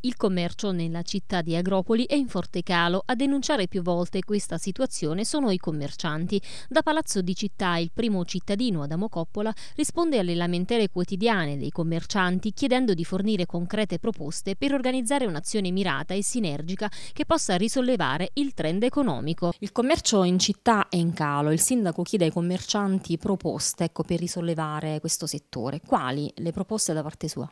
Il commercio nella città di Agropoli è in forte calo. A denunciare più volte questa situazione sono i commercianti. Da Palazzo di Città il primo cittadino, Adamo Coppola, risponde alle lamentele quotidiane dei commercianti chiedendo di fornire concrete proposte per organizzare un'azione mirata e sinergica che possa risollevare il trend economico. Il commercio in città è in calo. Il sindaco chiede ai commercianti proposte ecco, per risollevare questo settore. Quali le proposte da parte sua?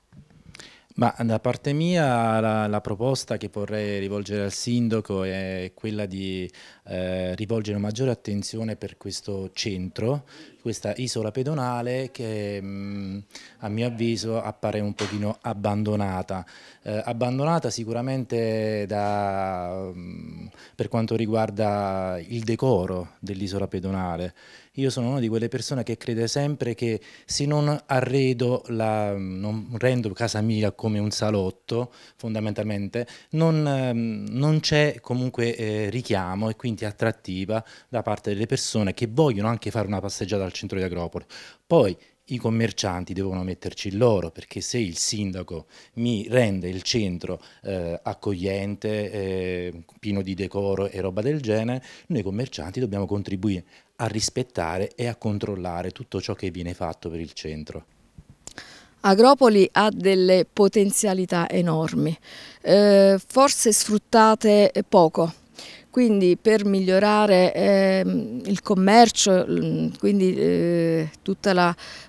Ma da parte mia la, la, proposta che vorrei rivolgere al sindaco è quella di eh, rivolgere maggiore attenzione per questo centro questa isola pedonale che mm, a mio avviso appare un pochino abbandonata. Eh, abbandonata sicuramente da, mm, per quanto riguarda il decoro dell'isola pedonale. Io sono una di quelle persone che crede sempre che se non arredo, la, mm, non rendo casa mia come un salotto, fondamentalmente, non, non c'è comunque eh, richiamo e quindi attrattiva da parte delle persone che vogliono anche fare una passeggiata al centro di Agropoli. Poi i commercianti devono metterci il loro, perché se il sindaco mi rende il centro eh, accogliente, eh, pieno di decoro e roba del genere, noi commercianti dobbiamo contribuire a rispettare e a controllare tutto ciò che viene fatto per il centro. Agropoli ha delle potenzialità enormi, eh, forse sfruttate poco quindi per migliorare eh, il commercio, quindi eh, tutto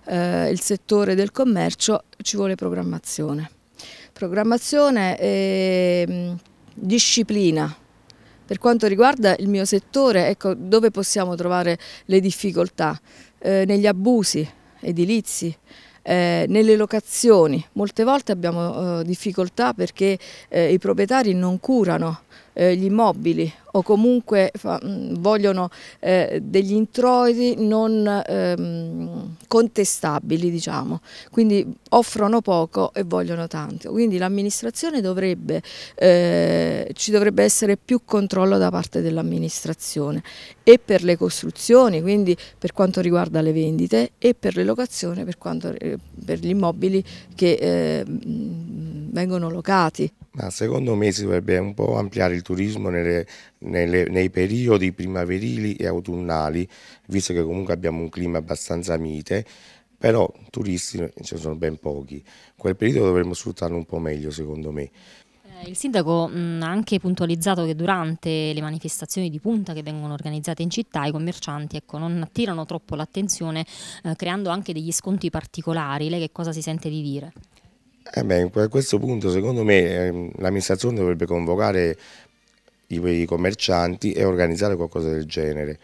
eh, il settore del commercio ci vuole programmazione. Programmazione e ehm, disciplina. Per quanto riguarda il mio settore, ecco, dove possiamo trovare le difficoltà? Eh, negli abusi edilizi, eh, nelle locazioni. Molte volte abbiamo eh, difficoltà perché eh, i proprietari non curano eh, gli immobili o comunque fa, mm, vogliono eh, degli introiti non ehm, contestabili, diciamo. quindi offrono poco e vogliono tanto. Quindi l'amministrazione dovrebbe, eh, ci dovrebbe essere più controllo da parte dell'amministrazione e per le costruzioni, quindi per quanto riguarda le vendite e per le locazioni, per, quanto, eh, per gli immobili che eh, mm, vengono locati. Ma secondo me si dovrebbe un po' ampliare il turismo nelle, nelle, nei periodi primaverili e autunnali, visto che comunque abbiamo un clima abbastanza mite, però turisti ce ne sono ben pochi. Quel periodo dovremmo sfruttarlo un po' meglio, secondo me. Eh, il sindaco ha anche puntualizzato che durante le manifestazioni di punta che vengono organizzate in città i commercianti ecco, non attirano troppo l'attenzione eh, creando anche degli sconti particolari. Lei che cosa si sente di dire? Eh beh, a questo punto secondo me ehm, l'amministrazione dovrebbe convocare i, commercianti e organizzare qualcosa del genere.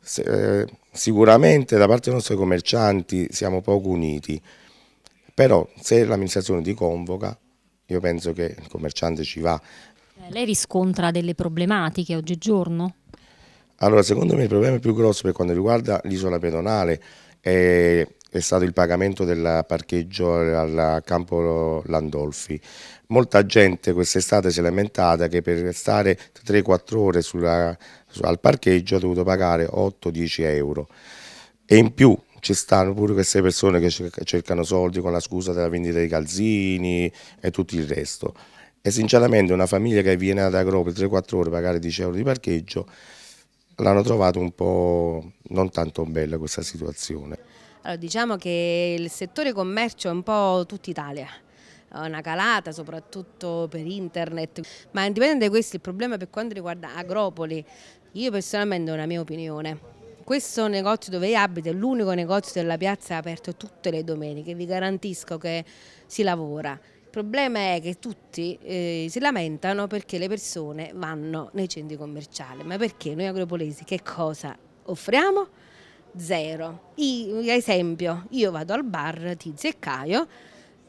Se, eh, sicuramente da parte dei nostri commercianti siamo poco uniti, però se l'amministrazione ti convoca io penso che il commerciante ci va. Eh, lei riscontra delle problematiche oggigiorno? Allora, secondo me il problema più grosso per quanto riguarda l'isola pedonale è è stato il pagamento del parcheggio al campo Landolfi. Molta gente quest'estate si è lamentata che per stare 3-4 ore sulla, al parcheggio ha dovuto pagare 8-10 euro e in più ci stanno pure queste persone che cercano soldi con la scusa della vendita dei calzini e tutto il resto. E sinceramente una famiglia che viene ad Agro per 3-4 ore a pagare 10 euro di parcheggio l'hanno trovato un po' non tanto bella questa situazione. Allora, diciamo che il settore commercio è un po' tutta Italia una calata soprattutto per internet, ma indipendente da questo il problema per quanto riguarda Agropoli, io personalmente ho una mia opinione. Questo negozio dove abito è l'unico negozio della piazza aperto tutte le domeniche, vi garantisco che si lavora. Il problema è che tutti eh, si lamentano perché le persone vanno nei centri commerciali, ma perché noi agropolesi che cosa offriamo? zero. Io, esempio, io vado al bar Tizio e Caio,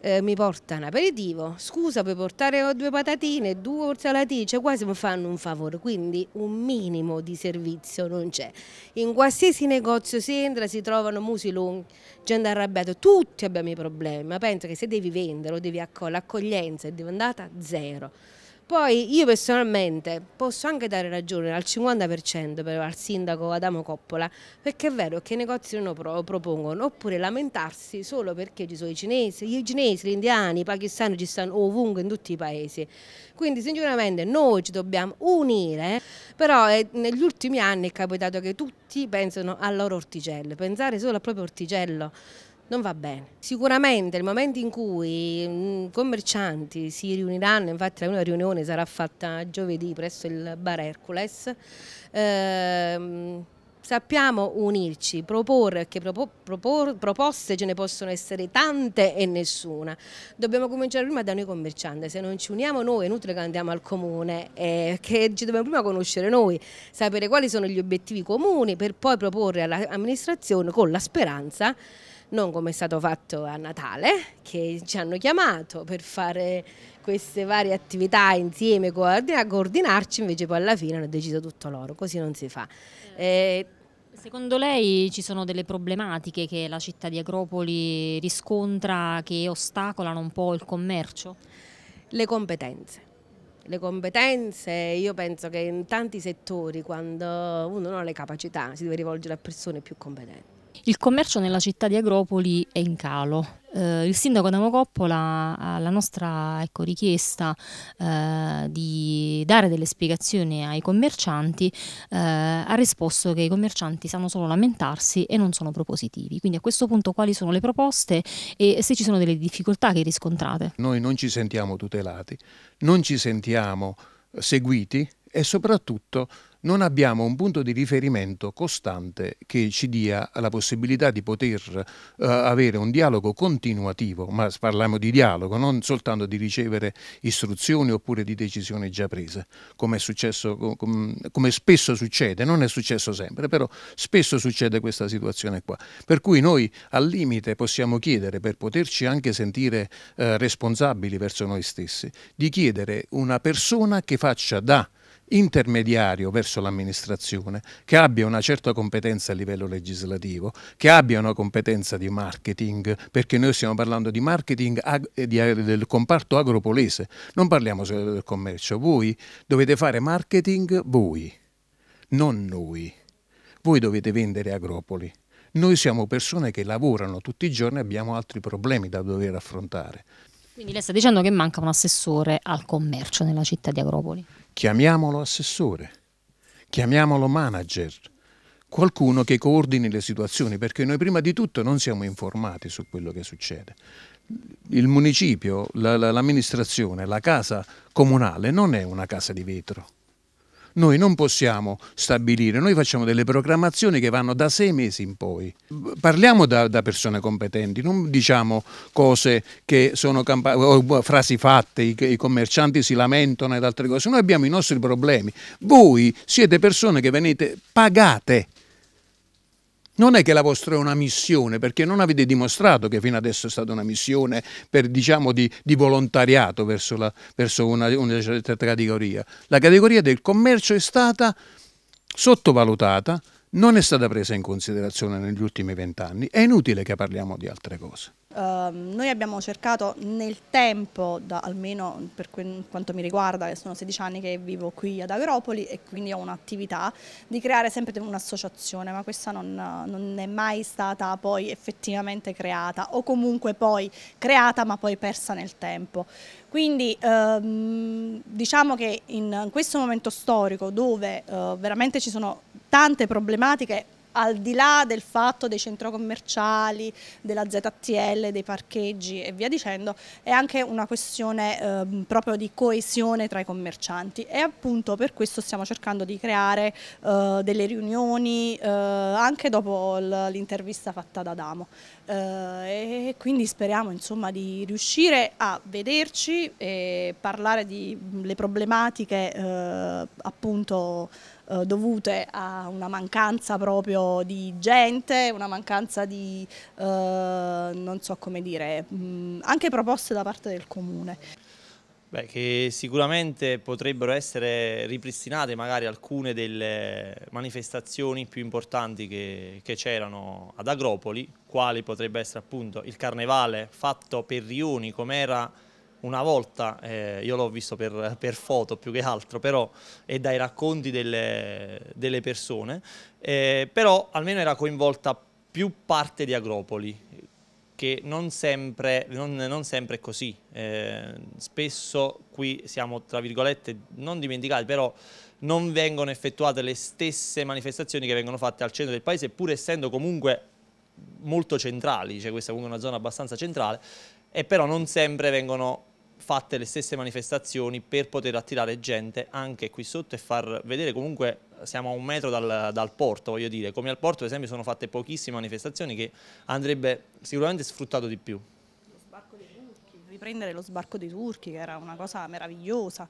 eh, mi porta un aperitivo, scusa puoi portare due patatine, due orsalaticce, cioè quasi mi fanno un favore, quindi un minimo di servizio non c'è. In qualsiasi negozio si entra si trovano musi lunghi, gente arrabbiata, tutti abbiamo i problemi, ma penso che se devi vendere o devi accogliere l'accoglienza è diventata zero. Poi io personalmente posso anche dare ragione al 50% per, al sindaco Adamo Coppola, perché è vero che i negozi non lo propongono, oppure lamentarsi solo perché ci sono i cinesi, gli cinesi, gli indiani, i pakistani ci stanno ovunque in tutti i paesi. Quindi sinceramente noi ci dobbiamo unire, però eh, negli ultimi anni è capitato che tutti pensano al loro orticello, pensare solo al proprio orticello non va bene. Sicuramente il momento in cui i mm, commercianti si riuniranno, infatti una riunione sarà fatta giovedì presso il Bar Hercules, ehm, sappiamo unirci, proporre, che propo, propor, proposte ce ne possono essere tante e nessuna. Dobbiamo cominciare prima da noi commercianti, se non ci uniamo noi è inutile che andiamo al comune, eh, che ci dobbiamo prima conoscere noi, sapere quali sono gli obiettivi comuni per poi proporre all'amministrazione con la speranza non come è stato fatto a Natale, che ci hanno chiamato per fare queste varie attività insieme, a coordinarci, invece poi alla fine hanno deciso tutto loro, così non si fa. Eh, eh Secondo lei ci sono delle problematiche che la città di Acropoli riscontra che ostacolano un po' il commercio? Le competenze. Le competenze, io penso che in tanti settori quando uno non ha le capacità si deve rivolgere a persone più competenti il commercio nella città di Agropoli è in calo. Eh, il sindaco Adamo Coppola alla nostra ecco, richiesta eh, di dare delle spiegazioni ai commercianti eh, ha risposto che i commercianti sanno solo lamentarsi e non sono propositivi. Quindi a questo punto quali sono le proposte e se ci sono delle difficoltà che riscontrate? Noi non ci sentiamo tutelati, non ci sentiamo seguiti e soprattutto non abbiamo un punto di riferimento costante che ci dia la possibilità di poter eh, avere un dialogo continuativo, ma parliamo di dialogo, non soltanto di ricevere istruzioni oppure di decisioni già prese, come, successo, com, come spesso succede, non è successo sempre, però spesso succede questa situazione qua. Per cui noi al limite possiamo chiedere, per poterci anche sentire eh, responsabili verso noi stessi, di chiedere una persona che faccia da intermediario verso l'amministrazione che abbia una certa competenza a livello legislativo, che abbia una competenza di marketing, perché noi stiamo parlando di marketing eh, eh, del comparto agropolese, non parliamo solo del commercio, voi dovete fare marketing voi, non noi, voi dovete vendere agropoli. Noi siamo persone che lavorano tutti i giorni e abbiamo altri problemi da dover affrontare. Quindi lei sta dicendo che manca un assessore al commercio nella città di Agropoli. Chiamiamolo assessore, chiamiamolo manager, qualcuno che coordini le situazioni, perché noi prima di tutto non siamo informati su quello che succede. Il municipio, l'amministrazione, la casa comunale non è una casa di vetro noi non possiamo stabilire, noi facciamo delle programmazioni che vanno da sei mesi in poi. Parliamo da, da persone competenti, non diciamo cose che sono boh, frasi fatte, i, i, commercianti si lamentano ed altre cose. Noi abbiamo i nostri problemi. Voi siete persone che venite pagate non è che la vostra è una missione, perché non avete dimostrato che fino adesso è stata una missione per, diciamo, di, di volontariato verso, la, verso una, una certa categoria. La categoria del commercio è stata sottovalutata, non è stata presa in considerazione negli ultimi vent'anni. È inutile che parliamo di altre cose. Ehm, noi abbiamo cercato nel tempo, da, almeno per quanto mi riguarda, che sono 16 anni che vivo qui ad Agropoli e quindi ho un'attività, di creare sempre un'associazione, ma questa non, non, è mai stata poi effettivamente creata o comunque poi creata ma poi persa nel tempo. Quindi uh, diciamo che in questo momento storico dove uh, veramente ci sono tante problematiche al di là del fatto dei centri commerciali, della ZTL, dei parcheggi e via dicendo, è anche una questione eh, proprio di coesione tra i commercianti e appunto per questo stiamo cercando di creare eh, delle riunioni eh, anche dopo l'intervista fatta da Damo eh, e quindi speriamo insomma di riuscire a vederci e parlare delle problematiche eh, appunto eh, dovute a una mancanza proprio di gente, una mancanza di, eh, non so come dire, mm, anche proposte da parte del comune. Beh, che sicuramente potrebbero essere ripristinate magari alcune delle manifestazioni più importanti che, c'erano ad Agropoli, quali potrebbe essere appunto il carnevale fatto per Rioni, come era una volta, eh, io l'ho visto per, per, foto più che altro, però è dai racconti delle, delle persone, eh, però almeno era coinvolta più parte di Agropoli, che non sempre, non, non sempre è così. Eh, spesso qui siamo, tra virgolette, non dimenticati, però non vengono effettuate le stesse manifestazioni che vengono fatte al centro del paese, pur essendo comunque molto centrali, cioè questa è comunque una zona abbastanza centrale, e però non sempre vengono fatte le stesse manifestazioni per poter attirare gente anche qui sotto e far vedere comunque eh, siamo a un metro dal, dal, porto, voglio dire, come al porto ad esempio sono fatte pochissime manifestazioni che andrebbe sicuramente sfruttato di più. Lo sbarco dei turchi, riprendere lo sbarco dei turchi che era una cosa meravigliosa.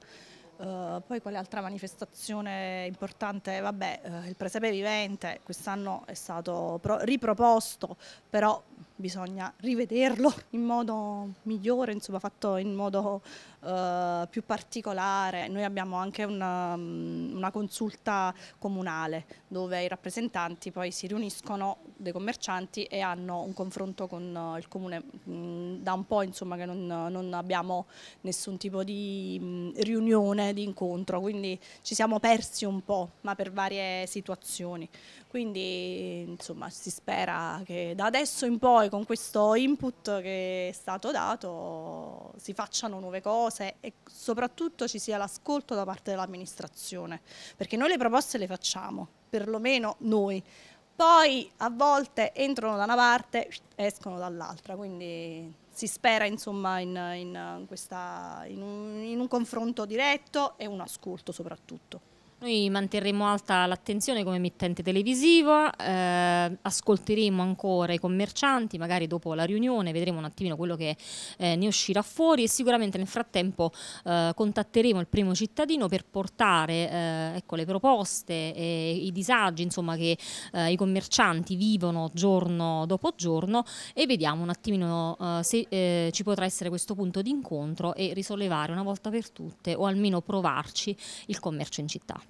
Uh, poi quale altra manifestazione importante? Vabbè, uh, il presepe vivente quest'anno è stato riproposto, però bisogna rivederlo in modo migliore, insomma fatto in modo eh, più particolare. Noi abbiamo anche una, mm, una, consulta comunale dove i rappresentanti poi si riuniscono dei commercianti e hanno un confronto con eh, il comune. Mm, da un po' insomma che non, non abbiamo nessun tipo di mm, riunione, di incontro, quindi ci siamo persi un po', ma per varie situazioni. Quindi insomma si spera che da adesso in poi con questo input che è stato dato si facciano nuove cose, cose e soprattutto ci sia l'ascolto da parte dell'amministrazione, perché noi le proposte le facciamo, perlomeno noi, poi a volte entrano da una parte e escono dall'altra, quindi si spera insomma in, in, questa, in, un, in un confronto diretto e un ascolto soprattutto. Noi manterremo alta l'attenzione come emittente televisiva, eh, ascolteremo ancora i commercianti, magari dopo la riunione vedremo un attimino quello che eh, ne uscirà fuori e sicuramente nel frattempo eh, contatteremo il primo cittadino per portare eh, ecco, le proposte e i disagi insomma, che eh, i commercianti vivono giorno dopo giorno e vediamo un attimino eh, se ci potrà essere questo punto di incontro e risollevare una volta per tutte o almeno provarci il commercio in città.